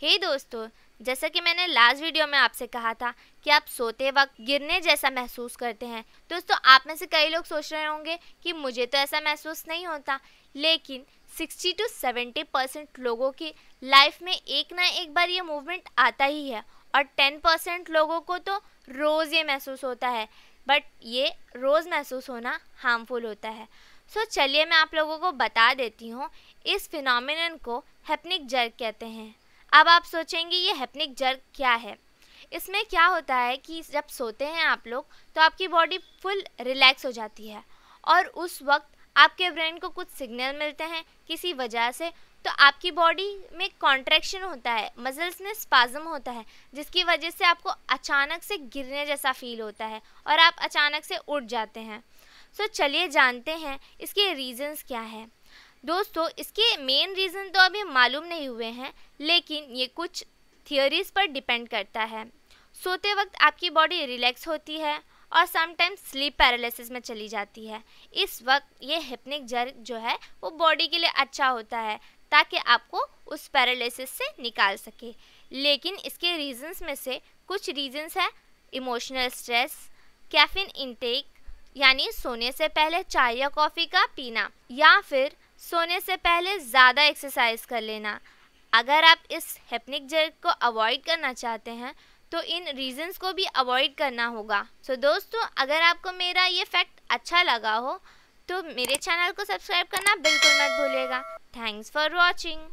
हे hey दोस्तों जैसा कि मैंने लास्ट वीडियो में आपसे कहा था कि आप सोते वक्त गिरने जैसा महसूस करते हैं दोस्तों आप में से कई लोग सोच रहे होंगे कि मुझे तो ऐसा महसूस नहीं होता लेकिन 60 टू 70 परसेंट लोगों की लाइफ में एक ना एक बार ये मूवमेंट आता ही है और 10 परसेंट लोगों को तो रोज़ ये महसूस होता है बट ये रोज़ महसूस होना हार्मफुल होता है सो चलिए मैं आप लोगों को बता देती हूँ इस फिनमिनन को हैप्निक जर्क कहते हैं अब आप सोचेंगे ये हेपनिक जर्क क्या है इसमें क्या होता है कि जब सोते हैं आप लोग तो आपकी बॉडी फुल रिलैक्स हो जाती है और उस वक्त आपके ब्रेन को कुछ सिग्नल मिलते हैं किसी वजह से तो आपकी बॉडी में कॉन्ट्रैक्शन होता है मसल्स में स्पाजम होता है जिसकी वजह से आपको अचानक से गिरने जैसा फील होता है और आप अचानक से उठ जाते हैं सो चलिए जानते हैं इसके रीजंस क्या है दोस्तों इसके मेन रीज़न तो अभी मालूम नहीं हुए हैं लेकिन ये कुछ थियोरीज पर डिपेंड करता है सोते वक्त आपकी बॉडी रिलैक्स होती है और समटाइम्स स्लीप पैरालिसिस में चली जाती है इस वक्त ये हिपनिक जर जो है वो बॉडी के लिए अच्छा होता है ताकि आपको उस पैरालिसिस से निकाल सके लेकिन इसके रीजंस में से कुछ रीजंस हैं इमोशनल स्ट्रेस कैफिन इनटेक यानी सोने से पहले चाय या कॉफ़ी का पीना या फिर सोने से पहले ज़्यादा एक्सरसाइज कर लेना अगर आप इस हेपनिक जर्क को अवॉइड करना चाहते हैं तो इन रीजंस को भी अवॉइड करना होगा सो so, दोस्तों अगर आपको मेरा ये फैक्ट अच्छा लगा हो तो मेरे चैनल को सब्सक्राइब करना बिल्कुल मत भूलिएगा थैंक्स फॉर वॉचिंग